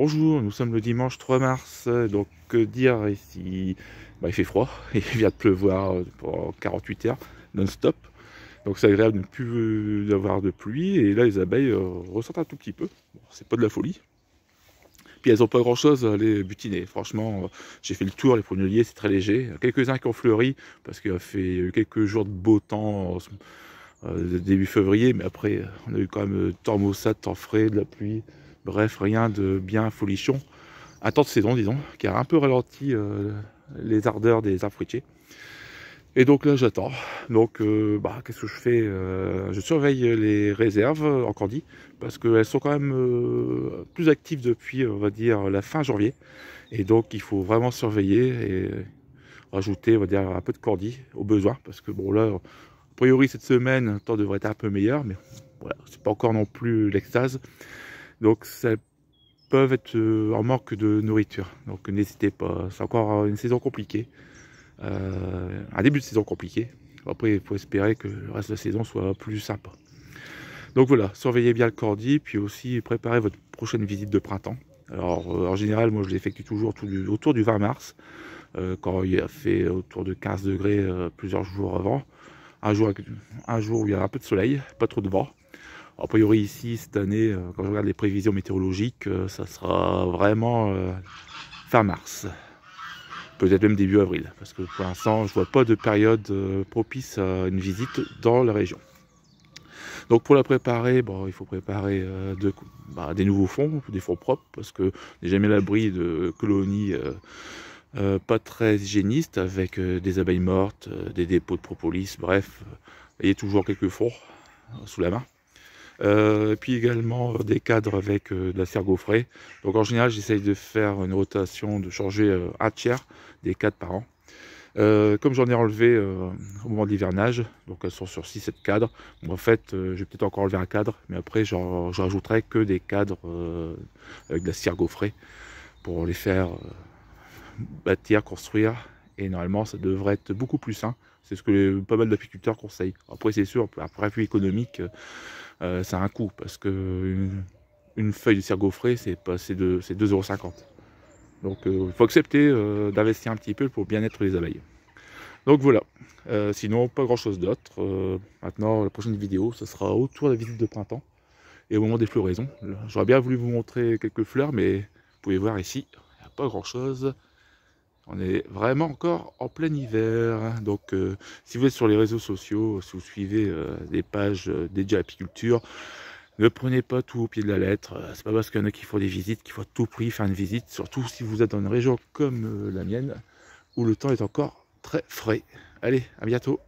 Bonjour, nous sommes le dimanche 3 mars, donc que dire ici bah, Il fait froid, il vient de pleuvoir euh, pendant 48 heures non-stop, donc c'est agréable de ne plus euh, avoir de pluie, et là les abeilles euh, ressortent un tout petit peu, c'est pas de la folie. Puis elles n'ont pas grand chose à les butiner, franchement j'ai fait le tour, les pruneliers c'est très léger, quelques-uns qui ont fleuri, parce qu'il y a fait quelques jours de beau temps début février, mais après on a eu quand même temps maussade, temps frais, de la pluie, Bref, rien de bien folichon. Un temps de saison, disons, qui a un peu ralenti euh, les ardeurs des arbres Et donc là, j'attends. Donc, euh, bah, qu'est-ce que je fais euh, Je surveille les réserves, en dit, parce qu'elles sont quand même plus actives depuis, on va dire, la fin janvier. Et donc, il faut vraiment surveiller et rajouter, on va dire, un peu de cordie au besoin, parce que bon, là, a priori, cette semaine, le temps devrait être un peu meilleur, mais voilà, c'est pas encore non plus l'extase. Donc ça peuvent être euh, en manque de nourriture. Donc n'hésitez pas, c'est encore une saison compliquée. Euh, un début de saison compliqué. Après, il faut espérer que le reste de la saison soit plus sympa. Donc voilà, surveillez bien le cordy, puis aussi préparez votre prochaine visite de printemps. Alors euh, en général, moi je l'effectue toujours autour du 20 mars, quand il a fait autour de 15 degrés plusieurs jours avant. Un jour, un jour où il y a un peu de soleil, pas trop de vent. A priori ici, cette année, euh, quand je regarde les prévisions météorologiques, euh, ça sera vraiment euh, fin mars. Peut-être même début avril, parce que pour l'instant, je ne vois pas de période propice à une visite dans la région. Donc pour la préparer, bon, il faut préparer bah, des nouveaux fonds, des fonds propres, parce que n'est jamais l'abri de colonies pas très hygiénistes, avec des abeilles mortes, des dépôts de propolis, bref, il y a toujours quelques fonds sous la main. Euh, puis également euh, des cadres avec euh, de la cire gaufrée, Donc en général, j'essaye de faire une rotation, de changer un tiers des cadres par an. comme j'en ai enlevé au moment de l'hivernage, donc elles sont sur 6-7 cadres. en fait, je vais peut-être encore enlever un cadre, mais après, je rajouterai que des cadres avec de la cire gaufrée pour les faire bâtir, construire et normalement, ça devrait être beaucoup plus sain. C'est ce que pas mal d'apiculteurs conseillent. Après, c'est sûr, après vue économique, euh, euh, ça a un coût. Parce que une, feuille de passé frais, c'est 2,50€. Donc, euh, il faut accepter euh, d'investir un petit peu pour bien-être les abeilles. Donc voilà, sinon pas grand chose d'autre. maintenant, la prochaine vidéo, ce sera autour de la visite de printemps et au moment des floraisons. J'aurais bien voulu vous montrer quelques fleurs, mais vous pouvez voir ici, il n'y a pas grand chose. On est vraiment encore en plein hiver. Hein. Donc, euh, si vous êtes sur les réseaux sociaux, si vous suivez euh, des pages euh, dédiées à l'apiculture, ne prenez pas tout au pied de la lettre. C'est pas parce qu'il y en a qui font des visites qu'il faut tout prix faire une visite, surtout si vous êtes dans une région comme la mienne, où le temps est encore très frais. Allez, à bientôt